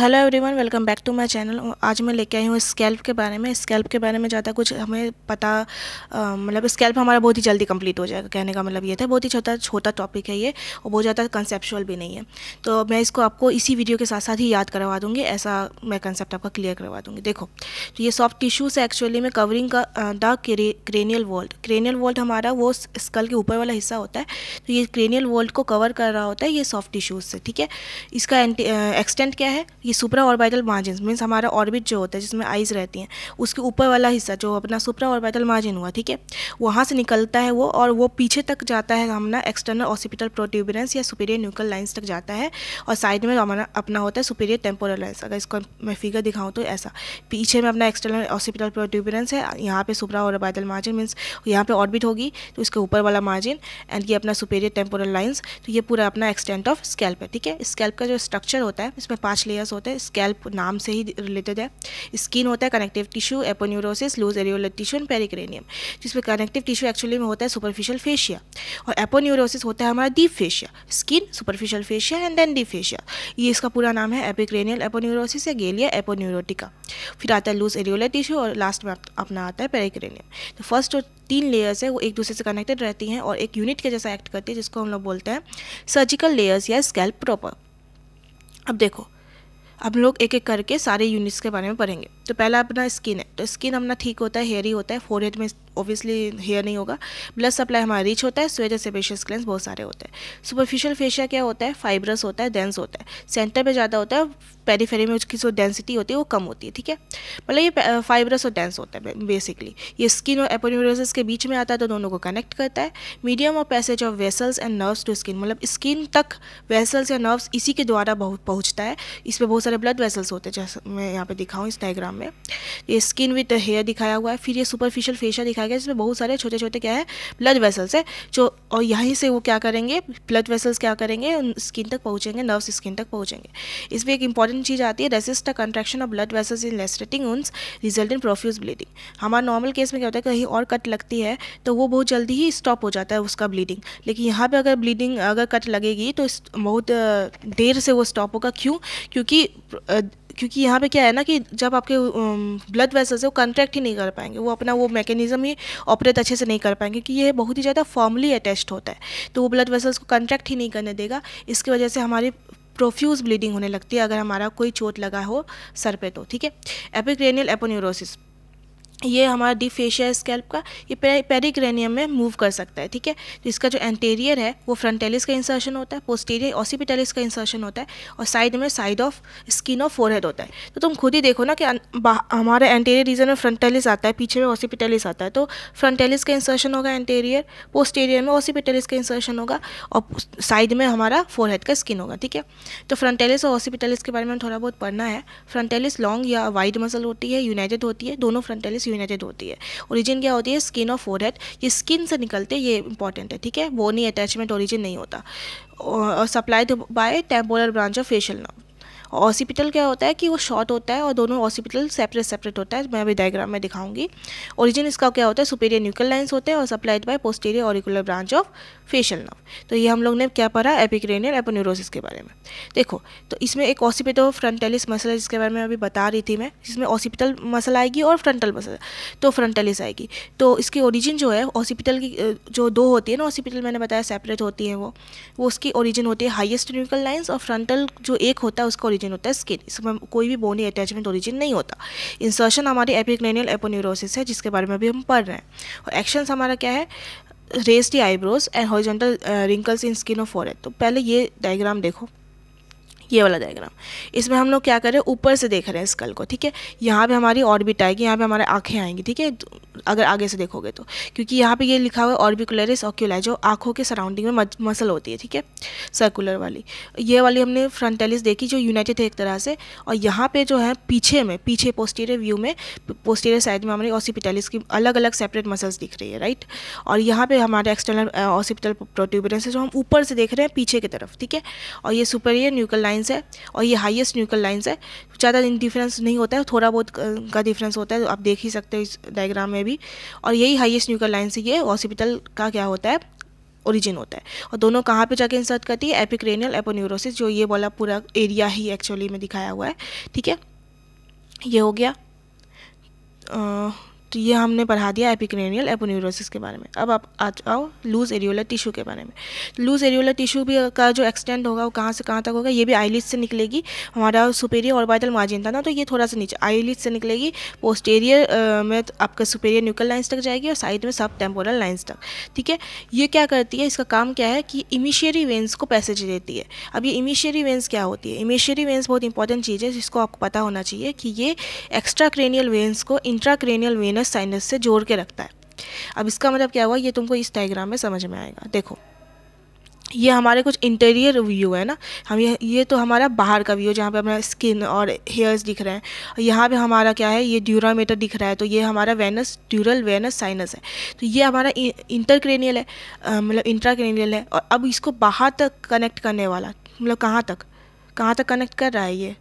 hello everyone welcome back to my channel आज मैं लेके आई हूँ स्कैल्प के बारे में स्कैल्प के बारे में ज़्यादा कुछ हमें पता मतलब स्कैल्प हमारा बहुत ही जल्दी कंप्लीट हो जाएगा कहने का मतलब ये था बहुत ही छोटा छोटा टॉपिक है ये और बहुत ज़्यादा कंसेप्चुअल भी नहीं है तो मैं इसको आपको इसी वीडियो के साथ साथ ही याद करवा दूँगी ऐसा मैं कंसेप्ट आपका क्लियर करवा दूँगी देखो तो ये सॉफ्ट टिश्यूज़ है एक्चुअली में कवरिंग का the cranial vault cranial vault हमारा वो स्कल के ऊपर वाला हिस्सा होता है तो ये क्रेनियल वॉल्ट को कवर कर रहा होता है ये सॉफ्ट टिश्यूज़ से ठीक है इसका एक्सटेंट क्या है ये सुपरा ऑर्बिटल मार्जिन मीन्स हमारा ऑर्बिट जो होता है जिसमें आइज रहती हैं उसके ऊपर वाला हिस्सा जो अपना सुपरा ऑर्बिटल मार्जिन हुआ ठीक है वहाँ से निकलता है वो और वो पीछे तक जाता है हमारा एक्सटर्नल ऑसिपिटल प्रोट्यूबरेंस या सुपीरियर न्यूकल लाइन्स तक जाता है और साइड में हमारा अपना होता है सुपीरियर टेम्पोरल लाइन्स अगर इसको मैं फिगर दिखाऊँ तो ऐसा पीछे में अपना एक्सटर्नल ऑसिपिटल प्रोट्यूबरेंस है यहाँ पर सुपरा ऑर्बिटल मार्जिन मीन्स यहाँ पर ऑर्बिट होगी तो इसके ऊपर वाला मार्जिन एंड ये अपना सुपेरियर टेम्पोरल लाइन्स तो ये पूरा अपना एक्सटेंट ऑफ स्कैल्प है ठीक है स्कैल्प का जो स्ट्रक्चर होता है इसमें पाँच लेयर्स होते हैं स्कैल्प नाम से ही रिलेटेड है स्किन होता है connective tissue aponeurosis loose areolar tissue and pericranium जिसमें कनेक्टिव टिश्यू एक्चुअली में होता है सुपरफिशियल फेशिया और एपोन्यूरोसिस होता है हमारा deep fascia skin superficial fascia and then deep fascia ये इसका पूरा नाम है एपिक्रेनियल एपोन्यूरोसिस या गेलिया एपोन्यूरोटिका फिर आता है लूज एरियोलर टिश्यू और लास्ट में अपना आता है पेरिक्रेनियम तो फर्स्ट जो तीन लेयर्स है वो एक दूसरे से कनेक्टेड रहती हैं और एक यूनिट के जैसा एक्ट करती है जिसको हम लोग बोलते हैं सर्जिकल लेयर्स या स्कैल्प प्रॉपर अब देखो अब लोग एक एक करके सारे यूनिट्स के बारे में पढ़ेंगे तो पहला अपना स्किन है तो स्किन अपना ठीक होता है हेयर ही होता है फोरहेड में ऑब्वियसली हेयर नहीं होगा ब्लड सप्लाई हमारा रिच होता है इस वजह से फेशियस क्लेंस बहुत सारे होते हैं सुपरफिशियल फेशिया क्या होता है फाइब्रस होता है डेंस होता है सेंटर पे ज़्यादा होता है पेरीफेरी में उसकी जो डेंसिटी होती है वो कम होती है ठीक है मतलब ये फाइब्रस और डेंस होता है बेसिकली ये स्किन और एपोन्यूरोसिस के बीच में आता है तो दोनों को कनेक्ट करता है मीडियम और passage of vessels and nerves to skin मतलब स्किन तक वेसल्स या नर्व्स इसी के द्वारा बहुत पहुँचता है इसमें बहुत सारे ब्लड वेसल्स होते हैं जैसे मैं यहाँ पर दिखाऊँ इस डाइग्राम नाम है ये स्किन विथ हेयर दिखाया हुआ है फिर ये सुपरफिशियल फेशिया दिखाया गया जिसमें बहुत सारे छोटे छोटे क्या है ब्लड वेसल्स है जो और यहीं से वो क्या करेंगे ब्लड वेसल्स क्या करेंगे स्किन तक पहुँचेंगे नर्व्स स्किन तक पहुँचेंगे इसमें एक इंपॉर्टेंट चीज़ आती है resist contraction of blood vessels in lacerating wounds result in profuse bleeding हमारा नॉर्मल केस में क्या होता है कहीं और कट लगती है तो वो बहुत जल्दी ही स्टॉप हो जाता है उसका ब्लीडिंग लेकिन यहाँ पर अगर ब्लीडिंग अगर कट लगेगी तो बहुत देर से वो स्टॉप होगा क्यों क्योंकि क्योंकि यहाँ पे क्या है ना कि जब आपके ब्लड वेसल्स है वो कंट्रैक्ट ही नहीं कर पाएंगे वो अपना वो मैकेनिज्म ही ऑपरेट अच्छे से नहीं कर पाएंगे कि ये बहुत ही ज़्यादा फॉर्मली अटैच होता है तो वो ब्लड वेसल्स को कंट्रैक्ट ही नहीं करने देगा इसकी वजह से हमारी प्रोफ्यूज ब्लीडिंग होने लगती है अगर हमारा कोई चोट लगा हो सर पे तो ठीक है एपिक्रेनियल एपोन्यूरोसिस ये हमारा डीप फेशियल स्कैल्प का ये पेरिग्रेनियम में मूव कर सकता है ठीक है तो इसका जो एंटेरियर है वो फ्रंटेलिस का इंसर्शन होता है पोस्टीरियर ऑसिपिटेलिस का इंसर्शन होता है और साइड में साइड ऑफ स्किन और फोरहेड होता है तो तुम खुद ही देखो ना कि हमारा एंटेरियर रीजन में फ्रंटेलिस आता है पीछे में ऑसिपिटेलिस आता है तो फ्रंटेलिस का इंसर्शन होगा एंटेरियर पोस्टेरियर में ऑसिपिटेलिस का इंसर्शन होगा और साइड में हमारा फोरहेड का स्किन होगा ठीक है तो फ्रंटेलिस और ऑसिपिटेलिस के बारे में थोड़ा बहुत पढ़ना है फ्रंटेलिस लॉन्ग या वाइड मसल होती है यूनाइटेड होती है दोनों फ्रंटेलिस यूनाइटेड होती है ओरिजिन क्या होती है स्किन और फोर ये स्किन से निकलते ये इंपॉर्टेंट है ठीक है बोनी अटैचमेंट ओरिजिन नहीं होता और supplied by temporal branch of facial nerve occipital क्या होता है कि वो शॉर्ट होता है और दोनों ऑसिपिटल सेपरेट सेपरेट होता है मैं अभी डायग्राम में दिखाऊंगी ओरिजिन इसका क्या होता है सुपेरियर न्यूक्ल लाइन्स होते हैं और supplied by posterior auricular branch of facial nerve तो ये हम लोग ने क्या पढ़ा एपिक्रेनियर एपोन्यूरोसिस के बारे में देखो तो इसमें एक ऑसिपिटल फ्रंटेलिस मसल है जिसके बारे में अभी बता रही थी मैं इसमें ऑसिपिटल मसल आएगी और फ्रंटल मसल तो फ्रंटेलिस आएगी तो इसकी ओरिजिन जो है ऑसिपिटल की जो दो होती है ना ऑसिपिटल मैंने बताया सेपरेट होती है वो वो उसकी ओरिजिन होती है हाइएस्ट न्यूकल लाइन्स और फ्रंटल जो एक होता है उसका ओरिजिन ओरिजिन होता है स्किन इसमें कोई भी बोनी अटैचमेंट ओरिजिन नहीं होता इंसर्शन हमारी एपिक्रेनियल एपोन्यूरोसिस है जिसके बारे में अभी हम पढ़ रहे हैं और एक्शंस हमारा क्या है raise the eyebrows and horizontal wrinkles in skin of forehead तो पहले ये डायग्राम देखो ये वाला डायग्राम इसमें हम लोग क्या कर रहे हैं ऊपर से देख रहे हैं स्कल को ठीक है यहाँ पे हमारी ऑर्बिट आएगी यहाँ पे हमारे आँखें आएंगी ठीक है अगर आगे से देखोगे तो क्योंकि यहाँ पे ये लिखा हुआ है ऑर्बिकुलरिस ऑक्यूलाइ जो आँखों के सराउंडिंग में मसल होती है ठीक है सर्कुलर वाली ये वाली हमने फ्रंटेलिस देखी जो यूनाइटेड है एक तरह से और यहाँ पे जो है पीछे में पीछे पोस्टीरियर व्यू में पोस्टीरियर साइड में हमारी ऑसिपिटेलिस की अलग अलग सेपरेट मसल्स दिख रही है राइट और यहाँ पर हमारे एक्सटर्नल ऑसिपिटल प्रोट्यूबरेंस है जो हम ऊपर से देख रहे हैं पीछे की तरफ ठीक है और ये सुपरियर न्यूकल लाइन्स है और ये हाइएस्ट न्यूकल लाइन्स है ज़्यादा डिफरेंस नहीं होता है थोड़ा बहुत का डिफरेंस होता है आप देख ही सकते हो इस डायग्राम में में भी और यही हाईएस्ट न्यूक्लियर लाइन से ये हॉस्पिटल का क्या होता है ओरिजिन होता है और दोनों कहाँ पे जाके इंसर्ट करती है एपिक्रेनियल एपोन्यूरोसिस जो ये बोला पूरा एरिया ही एक्चुअली में दिखाया हुआ है ठीक है ये हो गया आ, तो ये हमने पढ़ा दिया एपिक्रेनियल एपोन्यूरोसिस के बारे में अब आप आ जाओ लूज एरियोला टिश्यू के बारे में लूज एरियोला टिश्यू भी का जो एक्सटेंड होगा वो कहाँ से कहाँ तक होगा ये भी आईलिड से निकलेगी हमारा सुपेरियर ऑर्बिटल मार्जिन था ना तो ये थोड़ा सा नीचे आईलिड से निकलेगी पोस्टेरियर में तो आपका सुपेरियर न्यूकल लाइन्स तक जाएगी और साइड में सब टेम्पोरल लाइन्स तक ठीक है ये क्या करती है इसका काम क्या है कि इमिशियरी वेंस को पैसेज देती है अब ये इमिशियरी वेंस क्या होती है इमिशियरी वेंस बहुत इंपॉर्टेंट चीज़ है जिसको आपको पता होना चाहिए कि ये एक्स्ट्रा क्रेनियल वेंस को intra cranial venous plus sinus से जोड़ के रखता है अब इसका मतलब क्या हुआ ये तुमको इस डायग्राम में समझ में आएगा देखो ये हमारे कुछ इंटीरियर व्यू है ना हम ये ये तो हमारा बाहर का व्यू जहाँ पे हमारा स्किन और हेयर्स दिख रहे हैं यहाँ पे हमारा क्या है ये ड्यूरामीटर दिख रहा है तो ये हमारा वेनस ड्यूरल वेनस साइनस है तो ये हमारा इंटरक्रेनियल है मतलब इंट्राक्रेनियल है और अब इसको बाहर तक कनेक्ट करने वाला मतलब कहाँ तक कहाँ तक कनेक्ट कर रहा है ये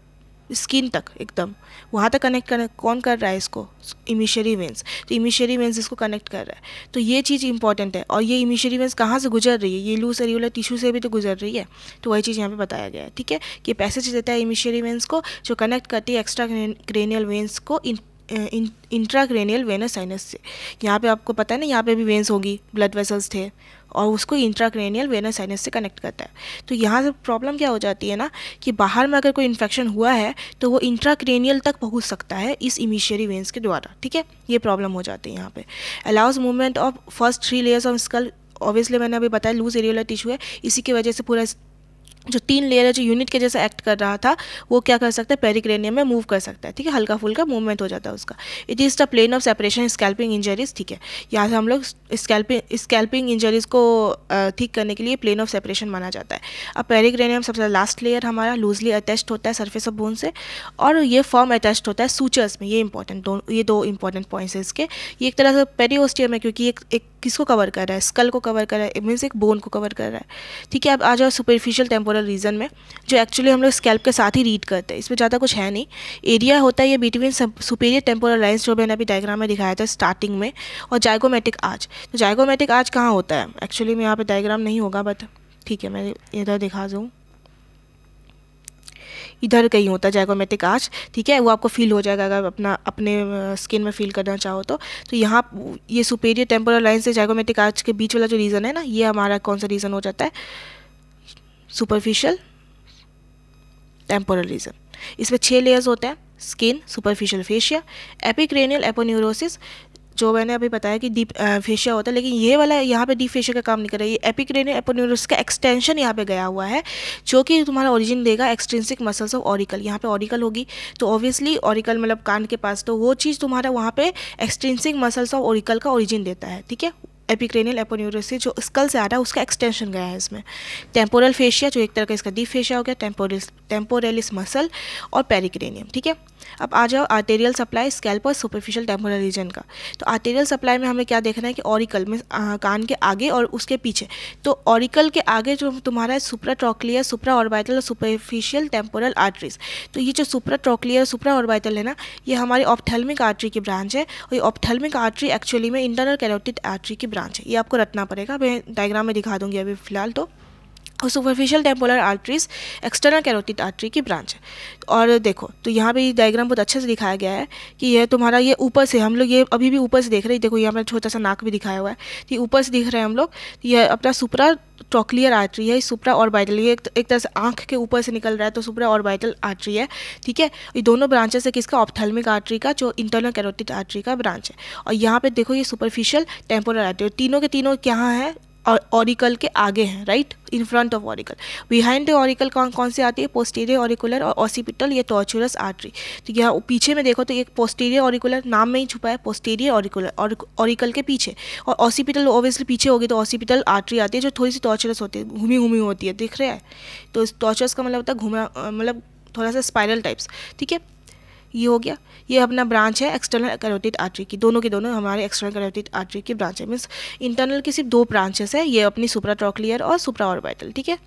स्किन तक एकदम वहाँ तक कनेक्ट कर कौन कर रहा है इसको इमिशरी वेंस तो इमिशरी वेंस इसको कनेक्ट कर रहा है तो ये चीज़ इंपॉर्टेंट है और ये इमिशरी वेंस कहाँ से गुजर रही है ये लूस एरियोला टिश्यू से भी तो गुजर रही है तो वही चीज़ यहाँ पे बताया गया है ठीक है कि पैसेज देता है इमिशरी वेंस को जो कनेक्ट करती है एक्स्ट्रा क्रेनियल वेंस को इन इंट्राक्रेनियल वेनस साइनस से यहाँ पे आपको पता है ना यहाँ पे भी वेंस होगी ब्लड वेसल्स थे और उसको इंट्राक्रेनियल वेनस साइनस से कनेक्ट करता है तो यहाँ से प्रॉब्लम क्या हो जाती है ना कि बाहर में अगर कोई इन्फेक्शन हुआ है तो वो इंट्राक्रेनियल तक पहुँच सकता है इस इमिशियरी वेंस के द्वारा ठीक है ये प्रॉब्लम हो जाती है यहाँ पर allows movement of first three layers of skull obviously मैंने अभी बताया लूज एरियोला टिश्यू है इसी की वजह से पूरा जो तीन लेयर है जो यूनिट के जैसे एक्ट कर रहा था वो क्या कर सकता है पेरिक्रेनियम में मूव कर सकता है ठीक है हल्का फुल्का मूवमेंट हो जाता है उसका it is the plane of separation scalping injuries ठीक है यहाँ से हम लोग स्कैल्पिंग स्कैल्पिंग इंजरीज को ठीक करने के लिए प्लेन ऑफ सेपरेशन माना जाता है अब पेरिक्रेनियम सबसे लास्ट लेयर हमारा लूजली अटैच होता है सर्फेस ऑफ बोन से और ये फॉर्म अटैच होता है सूचर्स में ये इंपॉर्टेंट दो ये दो इंपॉर्टेंट पॉइंट्स हैं इसके ये एक तरह से पेरीओस्टियम है क्योंकि एक, एक किसको कवर कर रहा है स्कल को कवर कर रहा है मीन्स एक बोन को कवर कर रहा है ठीक है अब आ जाओ सुपरफिशियल टेम्पोर ओवरऑल रीज़न में जो एक्चुअली हम लोग स्कैल्प के साथ ही रीड करते हैं इसमें ज़्यादा कुछ है नहीं एरिया होता है ये बिटवीन सुपीरियर टेम्पोरल लाइन्स जो मैंने अभी डायग्राम में दिखाया था स्टार्टिंग में और जाइगोमेटिक आज तो जाइगोमेटिक आज कहाँ होता है एक्चुअली में यहाँ पर डायग्राम नहीं होगा बट ठीक है मैं इधर दिखा दूँ इधर कहीं होता है जैगोमेटिक आज ठीक है वो आपको फील हो जाएगा अगर अपना अपने स्किन में फील करना चाहो तो तो यहाँ ये सुपीरियर टेम्पोरल लाइन से जैगोमेटिक आज के बीच वाला जो रीज़न है ना ये हमारा कौन सा रीज़न हो जाता है सुपरफिशियल टेम्पोरलिज्म इसमें छः लेयर्स होते हैं skin superficial fascia epicranial aponeurosis जो मैंने अभी बताया कि डीप फेशिया होता है लेकिन ये वाला यहाँ पे डीप फेशिया का काम नहीं कर रहा है ये एपिक्रेनियल एपोन्यूरोसिस का एक्सटेंशन यहाँ पे गया हुआ है जो कि तुम्हारा ओरिजिन देगा एक्सट्रेंसिक मसल्स ऑफ ऑरिकल यहाँ पे ऑरिकल होगी तो ऑब्वियसली ऑरिकल मतलब कान के पास तो वो चीज़ तुम्हारा वहाँ पे एक्सटेंसिक मसल्स ऑफ ऑरिकल का ओरिजिन देता है ठीक है एपिक्रेनियल एपोन्यूरस से जो स्कल से आ रहा है उसका एक्सटेंशन गया है इसमें टेम्पोरल फेशिया जो एक तरह का इसका डीप फेशिया हो गया टेम्पोरिस टेम्पोरेलिस मसल और पेरिक्रेनियम ठीक है अब आ जाओ आर्टेरियल सप्लाई स्कैल्प और सुपरफिशियल टेम्पोरल रीजन का तो आर्टेरियल सप्लाई में हमें क्या देखना है कि ऑरिकल में कान के आगे और उसके पीछे तो ऑरिकल के आगे जो तुम्हारा है सुप्रा ट्रोक्लियर सुप्रा ऑर्बाइटल और सुपरफिशियल टेम्पोरल आर्टरीज तो ये जो सुप्रा ट्रोकलियर सुप्रा ऑर्बाइटल है ना ये हमारी ऑप्थेलमिक आर्टरी की ब्रांच है और ये ऑप्थेलमिक आर्ट्री एक्चुअली में इंटरनल कैरोटिड आर्ट्री की ब्रांच है ये आपको रटना पड़ेगा मैं डायग्राम में दिखा दूंगी अभी फिलहाल तो और superficial temporal arteries external carotid artery की ब्रांच है और देखो तो यहाँ पे डायग्राम बहुत अच्छे से दिखाया गया है कि यह तुम्हारा ये ऊपर से हम लोग ये अभी भी ऊपर से देख रहे हैं देखो यहाँ पर छोटा सा नाक भी दिखाया हुआ है तो ऊपर से दिख रहे हैं हम लोग यह अपना सुपरा ट्रोक्लियर आर्टरी है सुपरा ऑर्बिटल ये एक तरह से आंख के ऊपर से निकल रहा है तो सुपरा और बाइटल आर्टरी है ठीक है ये दोनों ब्रांचेस है किसका ऑप्थेलमिक आर्टरी का जो इंटरनल कैरोटिड आर्टरी का ब्रांच है और यहाँ पे देखो ये सुपरफिशियल टेम्पोरल आर्टरी तीनों के तीनों क्या है ऑरिकल के आगे हैं right in front of auricle behind the auricle कौन कौन सी आती है पोस्टीरियर ऑरिकुलर और ऑसिपिटल ये टॉर्चुरस आर्टरी तो यहाँ पीछे में देखो तो एक पोस्टीरियर ऑरिकुलर नाम में ही छुपा है पोस्टीरियर ऑरिकुलर ऑरिकल के पीछे और ऑसिपिटल ऑब्वियसली पीछे होगी तो ऑसिपिटल आर्टरी आती है जो थोड़ी सी टॉर्चरस होती है घूमी घूमी होती है दिख रहा है तो टॉर्चरस का मतलब होता है घूमना मतलब थोड़ा सा स्पाइरल टाइप्स ठीक है ये हो गया ये अपना ब्रांच है एक्सटर्नल कैरोटिड आर्टरी की दोनों के दोनों हमारे एक्सटर्नल कैरोटिड आर्टरी की ब्रांच है मीन्स इंटरनल की सिर्फ दो ब्रांचेस है ये अपनी सुपरा ट्रॉक्लियर और सुपरा ऑर्बिटल ठीक है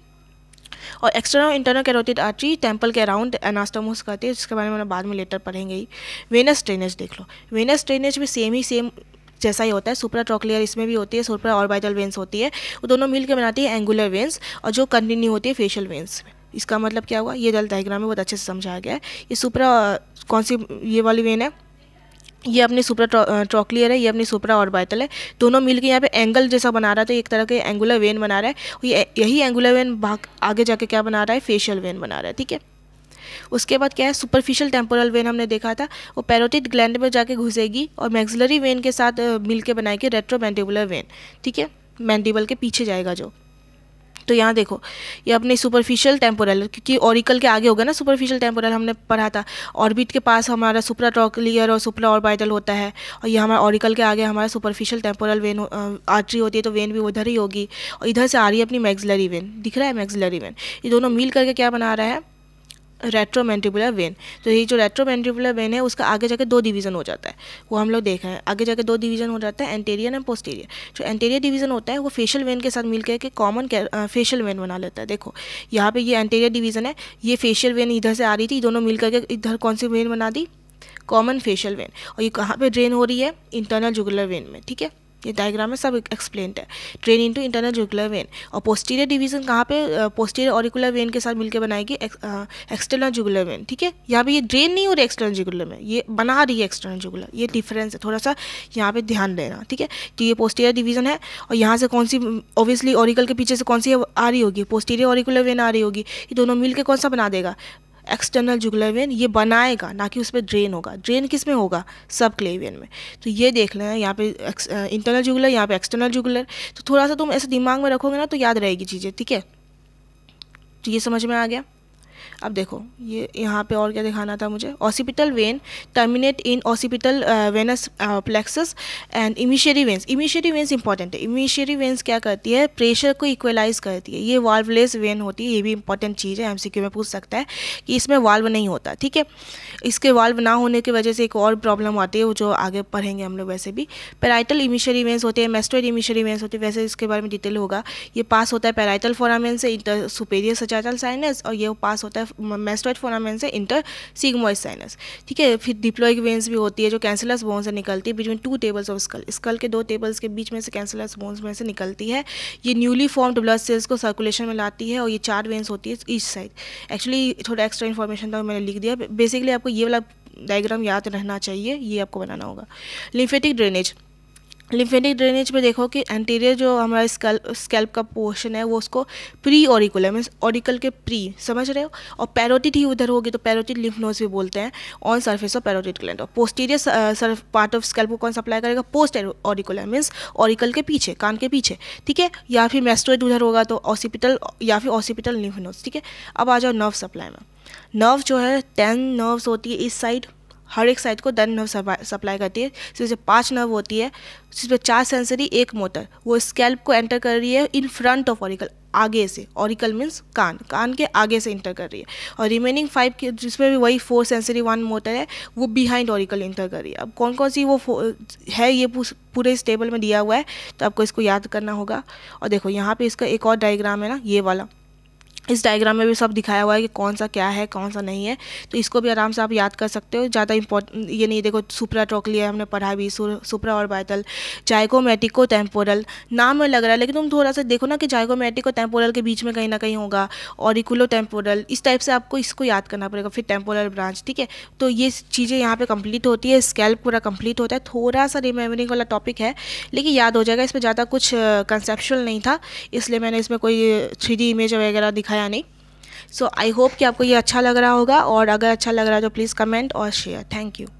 और external internal carotid artery temple के अराउंड एनास्टोमोस कहते हैं जिसके बारे में बाद में लेटर पढ़ेंगे ही वेनस ड्रेनेज देख लो वेनस ड्रेनेज भी सेम ही सेम जैसा ही होता है सुपरा ट्रोक्लियर इसमें भी होती है सुपरा ऑर्बिटल वेंस होती है वो दोनों मिलकर बनाती है एंगुलर वेंस और जो कंटिन्यू होती है फेशियल वेंस में इसका मतलब क्या हुआ ये जल डाइग्राम में बहुत अच्छे से समझाया गया है ये सुपरा कौन सी ये वाली वेन है ये अपनी सुपरा ट्रॉक्लियर है ये अपनी सुपरा ऑर्बिटल है दोनों मिलके यहाँ पे एंगल जैसा बना रहा था एक तरह के एंगुलर वेन बना रहा है ये यही एंगुलर वेन भाग आगे जाके क्या बना रहा है फेशियल वेन बना रहा है ठीक है उसके बाद क्या है सुपरफिशियल टेम्पोरल वेन हमने देखा था वो पैरोटिड ग्लैंड में जाके घुसेगी और मैक्सिलरी वेन के साथ मिलके बनाएगी रेट्रोमैंडिबुलर वेन ठीक है मैंडिबल के पीछे जाएगा जो तो यहाँ देखो ये अपने सुपरफिशियल टेम्पोरल क्योंकि ओरिकल के आगे हो गया ना सुपरफिशियल टेम्पोरल हमने पढ़ा था ऑर्बिट के पास हमारा सुपरा ट्रॉकलियर और सुपरा ऑर्बिटल होता है और ये हमारा ऑरिकल के आगे हमारा सुपरफिशियल टेम्पोरल वेन आर्टरी होती है तो वेन भी उधर ही होगी और इधर से आ रही है अपनी मैगजलरी वेन दिख रहा है मैगजलरी वेन ये दोनों मिल करके क्या बना रहा है रेट्रोमेंटिबुलर वेन तो ये जो रेट्रोमेंटिबुलर वेन है उसका आगे जाके दो डिवीज़न हो जाता है वो हम लोग देख रहे हैं आगे जाके दो डिवीज़न हो जाता है एंटेरियर एंड पोस्टेरियर जो एंटेरियर डिवीज़न होता है वो फेशियल वेन के साथ मिलकर के कॉमन फेशियल वेन बना लेता है देखो यहाँ पे ये एंटेरियर डिवीज़न है ये फेशियल वेन इधर से आ रही थी दोनों मिल करके इधर कौन सी वेन बना दी कॉमन फेशियल वेन और ये कहाँ पर ड्रेन हो रही है इंटरनल जुगुलर वेन में ठीक है ये डायग्राम में सब एक्सप्लेन है drain into internal jugular vein और पोस्टीरियर डिवीजन कहाँ पे पोस्टीरियर ऑरिकुलर वेन के साथ मिलकर बनाएगी एक्सटर्नल जुगुलर वेन ठीक है यहाँ पे ये ड्रेन नहीं हो रही एक्सटर्नल जुगुलर में ये बना रही है एक्सटर्नल जुगुलर ये डिफरेंस है थोड़ा सा यहाँ पे ध्यान देना ठीक है तो ये पोस्टीरियर डिवीजन है और यहाँ से कौन सी ऑब्वियसली ऑरिकल के पीछे से कौन सी आ रही होगी पोस्टीरियर ऑरिकुलर वेन आ रही होगी ये दोनों मिलकर कौन सा बना देगा एक्सटर्नल जुगलर वेन ये बनाएगा ना कि उस पर ड्रेन होगा ड्रेन किस में होगा सब क्लेवियन में तो ये देख लेना यहाँ पे इंटरनल जुगलर यहाँ पे एक्सटर्नल जुगलर तो थोड़ा सा तुम ऐसे दिमाग में रखोगे ना तो याद रहेगी चीज़ें ठीक है तो ये समझ में आ गया अब देखो ये यहाँ पे और क्या दिखाना था मुझे occipital vein terminate in occipital venous plexus and emissary veins emissary veins important है इमिशरी वेन्स क्या करती है प्रेशर को इक्वलाइज करती है ये वाल्वलेस वेन होती है ये भी इंपॉर्टेंट चीज़ है एमसीक्यू में पूछ सकता है कि इसमें वाल्व नहीं होता ठीक है इसके वाल्व ना होने की वजह से एक और प्रॉब्लम आती है वो जो आगे पढ़ेंगे हम लोग वैसे भी पेराइटल इमिशरी वेन्स होते हैं मेस्टोइड इमिशरी वेन्स होते हैं वैसे इसके बारे में डिटेल होगा ये पास होता है पेराइटल फोरामेन से इंटर सुपेरियर सजाटल साइनस और ये पास होता है मेस्टोइड फोनामेन से इंटर सिग्मोइड साइनस ठीक है फिर डिप्लोइक वेंस भी होती है जो कैंसिलस बोन से निकलती है between two tables of skull skull के दो टेबल्स के बीच में से कैंसिलस बोन्स में से निकलती है ये न्यूली फॉर्म्ड ब्लड सेल्स को सर्कुलेशन में लाती है और ये चार वेंस होती है ईच साइड एक्चुअली थोड़ा एक्स्ट्रा इन्फॉर्मेशन था मैंने लिख दिया बेसिकली आपको ये वाला डायग्राम याद रहना चाहिए ये आपको बनाना होगा लिम्फेटिक ड्रेनेज लिम्फेटिक ड्रेनेज में देखो कि एंटीरियर जो हमारा स्कैल्प स्कैल्प का पोर्शन है वो उसको प्री ऑरिकुलर मीन्स ऑरिकल के प्री समझ रहे हो और पैरोटिड ही उधर होगी तो पैरोटिड लिम्फ नोज भी बोलते हैं on surface of parotid gland और पोस्टीरियर सर्फ पार्ट ऑफ स्कैल्प को कौन सप्लाई करेगा पोस्ट ऑरिकुलर मीन्स ऑरिकल के पीछे कान के पीछे ठीक है या फिर मेस्टोइड उधर होगा तो ऑसिपिटल या फिर ऑसिपिटल लिम्फ नोज ठीक है अब आ जाओ नर्व सप्लाई में नर्व जो है टेन नर्व्स होती है इस साइड हर एक साइड को दस नर्व सप्लाई करती है जिसमें पाँच नर्व होती है जिसमें चार सेंसरी एक मोटर वो स्कैल्प को एंटर कर रही है इन फ्रंट ऑफ ऑरिकल आगे से ऑरिकल मीन्स कान कान के आगे से इंटर कर रही है और रिमेनिंग फाइव के जिसमें भी वही फोर सेंसरी वन मोटर है वो बिहाइंड ऑरिकल इंटर कर रही है अब कौन कौन सी वो है ये पूरे इस टेबल में दिया हुआ है तो आपको इसको याद करना होगा और देखो यहाँ पे इसका एक और डायग्राम है ना ये वाला इस डायग्राम में भी सब दिखाया हुआ है कि कौन सा क्या है कौन सा नहीं है तो इसको भी आराम से आप याद कर सकते हो ज़्यादा इंपॉर्ट ये नहीं देखो सुप्रा ट्रोकलिया है हमने पढ़ा भी सुप्रा और बाइटल जायकोमेटिको टेम्पोरल नाम में लग रहा है लेकिन तुम थोड़ा सा देखो ना कि जायकोमेटिको टेम्पोरल के बीच में कहीं ना कहीं होगा ऑरिकुलो टेम्पोरल इस टाइप से आपको इसको याद करना पड़ेगा फिर टेम्पोरल ब्रांच ठीक है तो ये चीज़ें यहाँ पर कम्प्लीट होती है स्कैल्प पूरा कम्प्लीट होता है थोड़ा सा रिमेमरिंग वाला टॉपिक है लेकिन याद हो जाएगा इसमें ज़्यादा कुछ कंसेप्शुअल नहीं था इसलिए मैंने इसमें कोई थ्री इमेज वगैरह दिखाई दिखाया नहीं सो आई होप कि आपको ये अच्छा लग रहा होगा और अगर अच्छा लग रहा है तो प्लीज़ कमेंट और शेयर थैंक यू